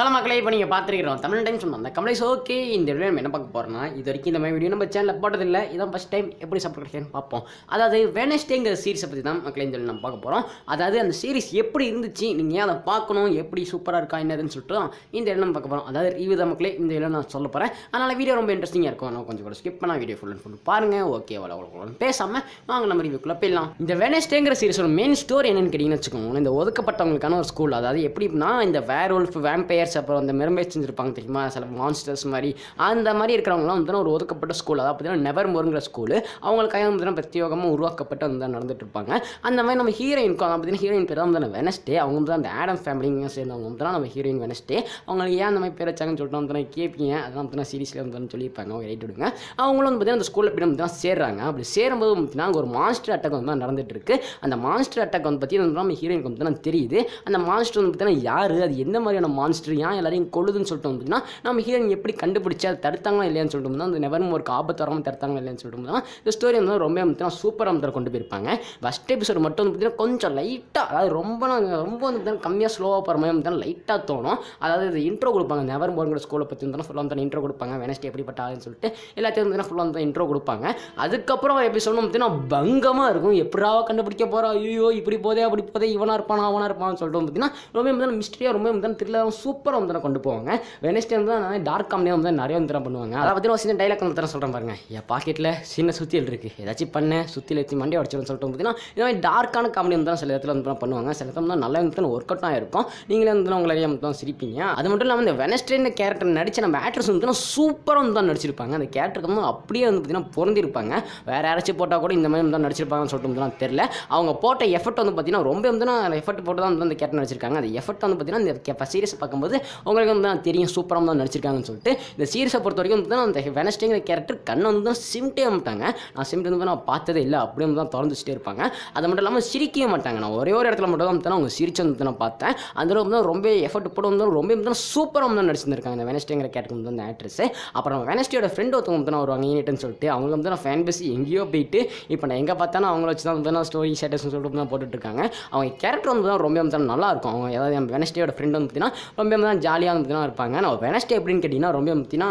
hello மக்களே இப்போ நீங்கள் பார்த்துருக்கிறோம் தமிழ் டைம் சொன்னோம் அந்த கமலேஷ் ஓகே இந்த வீடியோ நம்ம என்ன பார்க்க போகிறோம்னா இது வரைக்கும் இந்த மாதிரி வீடியோ நம்ம சேனலில் போட்டதில்லை இதான் ஃபஸ்ட் டைம் எப்படி சப்போர்ட் கிடைச்சேன்னு பார்ப்போம் அதாவது வேனஸ்டேங்கிற சீரிஸை பற்றி தான் மக்களே சொல்லி நம்ம பார்க்க போகிறோம் அதாவது அந்த சீரிஸ் எப்படி இருந்துச்சு நீங்கள் அதை பார்க்கணும் எப்படி சூப்பராக இருக்கா என்னதுன்னு சொல்லிட்டு இந்த இடம் நம்ம பார்க்க போகிறோம் அதாவது ரிவ்யூ தான் மக்களே இந்த இடம் நான் சொல்ல போகிறேன் அதனால் வீடியோ ரொம்ப இன்ட்ரெஸ்டிங்காக இருக்கும் நான் கொஞ்சம் கூட ஸ்கிப் பண்ணால் வீடியோ ஃபுல் அண்ட் ஃபுல் பாருங்கள் ஓகே அவ்வளோ அவ்வளோ பேசாமல் வாங்க நம்ம ரிவ்யூக்குள்ளே போயிடலாம் இந்த வெனஸ்டேங்கிற சீரிஸோட மெயின் ஸ்டோரி என்னென்னு கேட்டிங்கன்னு வச்சுக்கோங்க இந்த ஒதுக்கப்பட்டவங்களுக்கான ஒரு ஸ்கூல் அதாவது எப்படின்னா இந்த வேர் ஒல்ஃப் வேம்பையர் மிருங்கைஸ் அப்புறம் அந்த மிருங்கைஸ் செஞ்சுருப்பாங்க தெரியுமா சில மான்ஸ்டர்ஸ் மாதிரி அந்த மாதிரி இருக்கிறவங்களாம் வந்து ஒரு ஒதுக்கப்பட்ட ஸ்கூல் அதாவது பார்த்தீங்கன்னா நெவர் மோருங்கிற ஸ்கூலு அவங்களுக்காக வந்து பிரத்யேகமாக உருவாக்கப்பட்டு வந்து நடந்துட்டு இருப்பாங்க அந்த மாதிரி நம்ம ஹீரோயினுக்கும் அதை பார்த்தீங்கன்னா ஹீரோயின் பேர் வந்து வெனஸ்டே அவங்க வந்து அந்த ஆடம் ஃபேமிலிங்க சேர்ந்தவங்க வந்து நம்ம ஹீரோயின் வெனஸ்டே அவங்களுக்கு ஏன் அந்த மாதிரி பேர் வச்சாங்கன்னு சொல்லிட்டு வந்து கேட்பீங்க அதெல்லாம் பார்த்தீங்கன்னா சீரியஸில் வந்து சொல்லியிருப்பாங்க அவங்க ரைட் விடுங்க அவங்களும் வந்து பார்த்தீங்கன்னா அந்த ஸ்கூலில் போய் வந்து சேர்றாங்க அப்படி சேரும்போது பார்த்தீங்கன்னா ஒரு மாஸ்டர் அட்டாக் வந்து நடந்துட்டு இருக்கு அந்த மாஸ்டர் அட்டாக் வந்து பார்த்தீங்கன்னா நம்ம ஹீரோயினுக்கு வந்து தெரியுது அந்த மாஸ்டர் வந்து பார்த்தீங்கன்னா யார் அது எந்த மாதிரியான மான்ஸ்டர் ஏன் எல்லாரையும் கொள்ளுதுன்னு சொல்லிட்டு அப்படின்னா நம்ம ஹீரோயின் எப்படி கண்டுபிடிச்சி அதை தடுத்தாங்களா இல்லையான்னு சொல்லிட்டு தான் அந்த நெவர் ஒரு ஆபத்து வராமல் தடுத்தாங்களா இல்லையான்னு சொல்லிட்டு தான் இந்த ஸ்டோரி வந்து ரொம்ப பார்த்தீங்கன்னா சூப்பராக வந்து கொண்டு போயிருப்பாங்க ஃபஸ்ட் எபிசோடு மட்டும் வந்து பார்த்தீங்கன்னா கொஞ்சம் லைட்டாக அதாவது ரொம்ப ரொம்ப வந்து கம்மியாக ஸ்லோவாக போகிற மாதிரி வந்து லைட்டாக தோணும் அதாவது இது இன்ட்ரோ கொடுப்பாங்க நெவர் போகிற ஸ்கூலை பற்றி வந்து ஃபுல்லாக வந்து இன்ட்ரோ கொடுப்பாங்க வெனஸ்டே எப்படிப்பட்ட ஆளுன்னு சொல்லிட்டு எல்லாத்தையும் வந்து ஃபுல்லாக வந்து இன்ட்ரோ கொடுப்பாங்க அதுக்கப்புறம் எபிசோடு பார்த்தீங்கன்னா பங்கமாக இருக்கும் எப்படா கண்டுபிடிக்க போகிறா ஐயோ இப்படி போதே அப்படி போதே இவனாக இருப்பானா அவனாக இருப்பான்னு சொல்லிட்டு வந்து பார்த்தீங்கன்னா ரொம்ப மிஸ்டரியாக ரொம்ப தெரியல சூப்பர் சூப்பராக வந்து கொண்டு போவாங்க வெனஸ்டே வந்து தான் டார்க் காமெடியாக வந்து நிறைய வந்து பண்ணுவாங்க அதை பற்றி ஒரு சின்ன டைலாக் வந்து தர சொல்கிறேன் பாருங்க என் பாக்கெட்டில் சின்ன சுத்தியல் இருக்குது ஏதாச்சும் பண்ணேன் சுத்தியில் ஏற்றி மண்டி உடச்சிடும் சொல்லிட்டு பார்த்தீங்கன்னா இந்த மாதிரி டார்க்கான காமெடி வந்து சில இடத்துல வந்து பண்ணுவாங்க சில இடத்துல தான் நல்லா வந்து ஒர்க் அவுட் இருக்கும் நீங்களே வந்து உங்களை வந்து தான் சிரிப்பீங்க அது மட்டும் இல்லாமல் இந்த வெனஸ்டேன்னு கேரக்டர் நடிச்ச நம்ம ஆக்ட்ரஸ் வந்து சூப்பராக வந்து தான் நடிச்சிருப்பாங்க அந்த கேரக்டருக்கு வந்து அப்படியே வந்து பார்த்தீங்கன்னா பொருந்திருப்பாங்க வேறு யாராச்சும் போட்டால் கூட இந்த மாதிரி வந்து நடிச்சிருப்பாங்கன்னு சொல்லிட்டு வந்து தெரியல அவங்க போட்ட எஃபர்ட் வந்து பார்த்தீங்கன்னா ரொம்ப வந்து எஃபர்ட் போட்டு தான் வந்து அந்த கேரக்டர் நடிச்சிருக்காங்க அந்த எஃபர்ட் வந்து பார்த்தீங்கன்னா இந்த சீரியஸ் பார்க்கும்போது வந்து உங்களுக்கு வந்து தான் தெரியும் சூப்பராக தான் நடிச்சிருக்காங்கன்னு சொல்லிட்டு இந்த சீரிஸை பொறுத்த வரைக்கும் வந்து அந்த வெனஸ்டேங்கிற கேரக்டர் கண்ணை வந்து தான் சிம்ட்டே மாட்டாங்க நான் சிம்ட்டு வந்து நான் பார்த்ததே இல்லை அப்படியே தான் திறந்துச்சிட்டே இருப்பாங்க அது மட்டும் இல்லாமல் சிரிக்கவே மாட்டாங்க நான் ஒரே ஒரு இடத்துல மட்டும் தான் அவங்க சிரிச்சு வந்து நான் பார்த்தேன் அந்த அளவுக்கு ரொம்ப எஃபர்ட் போட வந்து ரொம்ப வந்து சூப்பராக வந்து நடிச்சிருந்திருக்காங்க இந்த வெனஸ்டேங்கிற கேரக்டர் வந்து அந்த ஆக்ட்ரஸ் அப்புறம் வெனஸ்டேயோட ஃப்ரெண்ட் ஒருத்தவங்க வந்து வருவாங்க ஈனிட்டுன்னு சொல்லிட்டு அவங்க வந்து நான் ஃபேன் பேசி எங்கேயோ போயிட்டு இப்போ நான் எங்கே பார்த்தாலும் அவங்கள வச்சு தான் வந்து நான் ஸ்டோரி ஸ்டேட்டஸ்னு சொல்லிட்டு தான் போட்டுட்ருக்காங்க அவங்க கேரக்டர் வந்து தான் ரொம்ப வந்து இருக்கும் அவங்க ஏதாவது வெனஸ்டேயோட ஃப்ரெண்ட் வந்து பார்த்தீங்கன்னா ரொம்ப எப்பயுமே தான் ஜாலியாக இருந்துலாம் இருப்பாங்க நான் வெனஸ்டே அப்படின்னு கேட்டிங்கன்னா ரொம்ப முத்தினா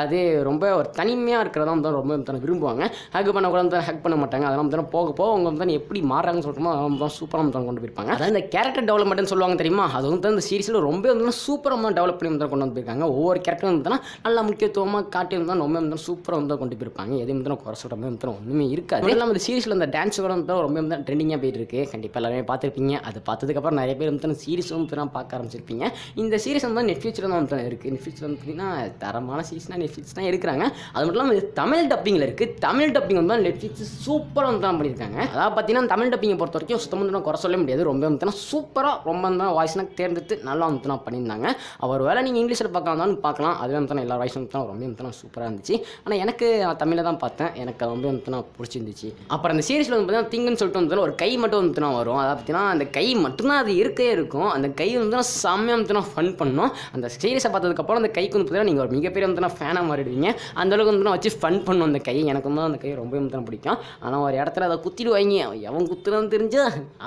அது ரொம்ப ஒரு தனிமையாக இருக்கிறதா வந்து ரொம்ப தான் விரும்புவாங்க ஹக் பண்ண கூட வந்து ஹக் பண்ண மாட்டாங்க அதெல்லாம் தான் போக போக அவங்க வந்து எப்படி மாறாங்கன்னு சொல்கிறோமோ அதெல்லாம் தான் சூப்பராக தான் கொண்டு போயிருப்பாங்க அதாவது இந்த கேரக்டர் டெவலப்மெண்ட்னு சொல்லுவாங்க தெரியுமா அது வந்து அந்த சீரிஸில் ரொம்ப வந்து சூப்பராக வந்து டெவலப் பண்ணி வந்து கொண்டு வந்துருக்காங்க ஒவ்வொரு கேரக்டரும் வந்து நல்லா முக்கியத்துவமாக காட்டி வந்து ரொம்ப வந்து சூப்பராக வந்து கொண்டு போயிருப்பாங்க எதுவும் வந்து குறை சொல்கிற மாதிரி வந்து ஒன்றுமே இருக்காது இல்லாமல் இந்த சீரிஸில் அந்த டான்ஸ் கூட வந்து ரொம்ப வந்து ட்ரெண்டிங்காக போயிட்டு கண்டிப்பாக எல்லாருமே பார்த்துருப்பீங்க அது பார்த்ததுக்கப்புறம் நிறைய பேர் வந்து சீரிஸ் வந்து பார்க்க ஆரம்பிச்சிருப்பீங்க இந்த இந்த சீரிஸ் வந்து நெட் ஃபியூச்சரில் தான் இருக்குது நெட் ஃபியூச்சரில் வந்து பார்த்திங்கன்னா தரமான சீரிஸ்னால் நெட் ஃபியூச்சர் தான் எடுக்கிறாங்க அது மட்டும் இல்லாமல் தமிழ் டப்பிங்கில் இருக்குது தமிழ் டப்பிங் வந்து நெட் ஃபியூச்சர் சூப்பராக வந்து தான் பண்ணியிருக்காங்க அதாவது பார்த்தீங்கன்னா தமிழ் டப்பிங்கை பொறுத்த வரைக்கும் சுத்தமாக நான் குறை சொல்ல முடியாது ரொம்ப வந்துன்னா சூப்பராக ரொம்ப வந்து வாய்ஸ்னால் தேர்ந்தெடுத்து நல்லா வந்து பண்ணியிருந்தாங்க அவர் வேலை நீங்கள் இங்கிலீஷில் வந்தாலும் பார்க்கலாம் அதுவே வந்து எல்லா வாய்ஸும் வந்து ரொம்ப வந்து சூப்பராக இருந்துச்சு ஆனால் எனக்கு தமிழில் தான் பார்த்தேன் எனக்கு ரொம்ப வந்து பிடிச்சிருந்துச்சு அப்புறம் அந்த சீரிஸில் வந்து பார்த்தீங்கன்னா திங்குன்னு சொல்லிட்டு வந்து ஒரு கை மட்டும் வந்து வரும் அதை பார்த்தீங்கன்னா அந்த கை மட்டும்தான் அது இருக்கே இருக்கும் அந்த கை வந்து செம்மையாக வந்து ரன் பண்ணோம் அந்த சீரிஸை பார்த்ததுக்கப்புறம் அந்த கைக்கு வந்து நீங்கள் ஒரு மிகப்பெரிய வந்து ஃபேனாக மாறிடுவீங்க அந்தளவுக்கு வந்து நான் வச்சு ஃபன் பண்ணும் அந்த கை எனக்கு வந்து அந்த கை ரொம்பவே வந்து பிடிக்கும் ஆனால் ஒரு இடத்துல அதை குத்திடுவாங்க எவன் குத்துறான்னு தெரிஞ்சு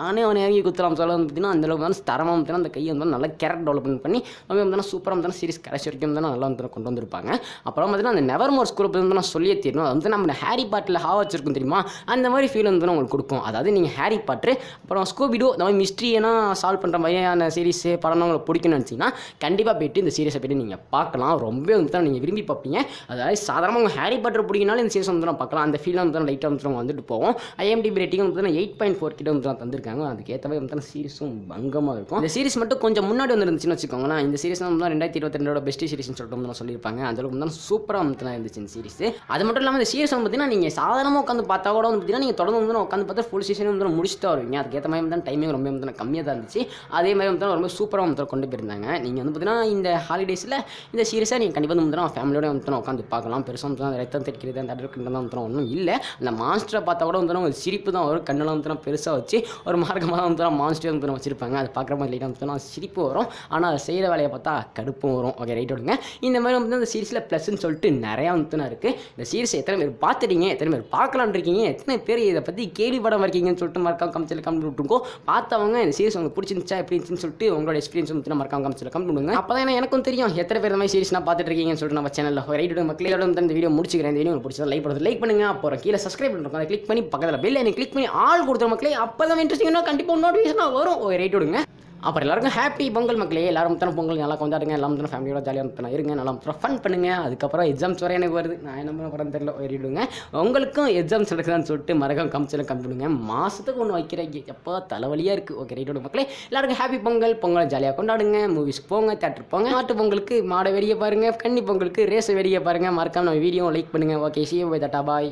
ஆனே அவனை இறங்கி குத்துறான் சொல்ல பார்த்தீங்கன்னா அந்தளவுக்கு வந்து தரமாக வந்து அந்த கையை வந்து நல்லா கேரக்டர் டெவலப்மெண்ட் பண்ணி ரொம்ப வந்து சூப்பராக வந்து சீரிஸ் கடைசி வரைக்கும் வந்து நல்லா வந்து கொண்டு வந்திருப்பாங்க அப்புறம் பார்த்தீங்கன்னா அந்த நெவர் மோர் ஸ்கூல் வந்து நான் சொல்லியே தீரணும் அது வந்து நம்ம ஹாரி பாட்டில் ஹாவ் வச்சிருக்கும் தெரியுமா அந்த மாதிரி ஃபீல் வந்து உங்களுக்கு கொடுக்கும் அதாவது நீங்கள் ஹாரி பாட்டு அப்புறம் ஸ்கூபிடோ அந்த மாதிரி ஏன்னா சால்வ் பண்ணுற மாதிரியான சீரிஸு படம் உங்களுக்கு பிடிக்கும்னு நினச்சிங்கன்னா கண்டிப்பாக போய்ட்டு இந்த சீரியஸை போய்ட்டு நீங்கள் பார்க்கலாம் ரொம்ப வந்து தான் நீங்கள் விரும்பி பார்ப்பீங்க அதாவது சாதாரணமாக உங்கள் ஹேரி பாட்டர் பிடிக்கினாலும் இந்த சீரியஸ் வந்து பார்க்கலாம் அந்த ஃபீலாக வந்து லைட்டாக வந்து நம்ம வந்துட்டு போவோம் ஐஎம்டி ரேட்டிங் வந்து எயிட் பாயிண்ட் ஃபோர் கிட்ட வந்து தந்திருக்காங்க அதுக்கேற்ற மாதிரி வந்து சீரியஸும் பங்கமாக இருக்கும் இந்த சீரிஸ் மட்டும் கொஞ்சம் முன்னாடி வந்துருந்துச்சுன்னு வச்சுக்கோங்களேன் இந்த சீரிஸ் வந்து ரெண்டாயிரத்தி இருபத்தி ரெண்டோட பெஸ்ட் சீரிஸ்னு சொல்லிட்டு வந்து சொல்லியிருப்பாங்க அந்தளவுக்கு தான் சூப்பராக வந்து இருந்துச்சு இந்த சீரிஸ் அது மட்டும் இல்லாமல் இந்த சீரியஸ் வந்து பார்த்தீங்கன்னா நீங்கள் சாதாரணமாக உட்காந்து பார்த்தா கூட வந்து பார்த்தீங்கன்னா நீங்கள் தொடர்ந்து வந்து உட்காந்து பார்த்தா ஃபுல் சீசன் வந்து முடிச்சுட்டு வருவீங்க அதுக்கேற்ற மாதிரி வந்து டைமிங் ரொம்ப வந்து கம்மியாக தான் இருந்துச்சு அதே மாதிரி வந்து ரொம்ப சூப்பராக வந்து கொண்டு போயிருந்தாங்க நீங்கள் வந்து பார்த்தீங்கன்னா இந்த ஹாலிடேஸில் இந்த சீரியஸை நீங்கள் கண்டிப்பாக வந்து பார்த்தீங்கன்னா ஃபேமிலியோட வந்துடும் உட்காந்து பார்க்கலாம் பெருசாக வந்து ரத்தம் தெரிக்கிறது அந்த அளவுக்கு தான் வந்துடும் ஒன்றும் இல்லை அந்த மாஸ்டரை பார்த்தா கூட வந்துடும் ஒரு சிரிப்பு தான் வரும் கண்ணெல்லாம் வந்துடும் பெருசாக வச்சு ஒரு மார்க்கமாக வந்துடும் மாஸ்டரே வந்துடும் வச்சிருப்பாங்க அது பார்க்குற மாதிரி லைட்டாக வந்துடும் சிரிப்பு வரும் ஆனால் அதை செய்கிற வேலையை பார்த்தா கடுப்பும் வரும் ஓகே ரைட் விடுங்க இந்த மாதிரி வந்து அந்த சீரிஸில் ப்ளஸ்ன்னு சொல்லிட்டு நிறையா வந்துனா இருக்குது இந்த சீரிஸ் எத்தனை பேர் பார்த்துட்டீங்க எத்தனை பேர் பார்க்கலான் இருக்கீங்க எத்தனை பேர் இதை பற்றி கேள்விப்படம் இருக்கீங்கன்னு சொல்லிட்டு மறக்காம கமிச்சல் கம்மி விட்டுருக்கோம் பார்த்தவங்க இந்த சீரிஸ் உங்களுக்கு பிடிச்சிருந்துச்சா எப்படி இருந்துச்சுன்னு சொல்லிட்டு உங்களோட எக்ஸ்பீரியன்ஸ் வந்து மறக்காம கமிச்சல் கமெண்ட்ஸில் கமெண்ட் பண்ணுங்க அப்போ தான் எனக்கும் தெரியும் எத்தனை பேர் மாதிரி சீரிஸ்னா பார்த்துட்டு இருக்கீங்கன்னு சொல்லிட்டு நம்ம சேனலில் ரைட்டு மக்களோட வந்து இந்த வீடியோ முடிச்சுக்கிறேன் இந்த வீடியோ பிடிச்சது லைக் பண்ணுறது லைக் பண்ணுங்க அப்புறம் கீழே சப்ஸ்கிரைப் பண்ணுறோம் அதை கிளிக் பண்ணி பக்கத்தில் பெல் எனக்கு கிளிக் பண்ணி ஆள் கொடுத்த மக்களே அப்போ தான் இன்ட்ரெஸ்டிங்னா கண்டிப்பாக நோட்டிஃபிகேஷன் வரும் ரைட் விடுங்க அப்புறம் எல்லாருக்கும் ஹாப்பி பொங்கல் மக்களே எல்லாரும் முத்தன பொங்கல் நல்லா கொண்டாடுங்க எல்லாம் முத்தன ஃபேமிலியோட ஜாலியாக முத்தன இருங்க நல்லா முத்தன ஃபன் பண்ணுங்க அதுக்கப்புறம் எக்ஸாம்ஸ் வர எனக்கு வருது நான் என்ன பண்ண தெரியல ஏறிடுங்க உங்களுக்கும் எக்ஸாம்ஸ் நடக்குதான்னு சொல்லிட்டு மறக்காம கமிச்சலாம் கம்பிடுங்க மாதத்துக்கு ஒன்று வைக்கிறீங்க எப்போ தலைவலியாக இருக்குது ஓகே ரைட்டோட மக்களே எல்லாருக்கும் ஹாப்பி பொங்கல் பொங்கல் ஜாலியாக கொண்டாடுங்க மூவிஸ்க்கு போங்க தேட்டர் போங்க நாட்டு பொங்கலுக்கு மாடை வெடியை பாருங்கள் கன்னி பொங்கலுக்கு ரேஸை வெடிய பாருங்கள் மறக்காம நம்ம வீடியோ லைக் பண்ணுங்கள் ஓகே சிஏ போய் தட்டா பாய்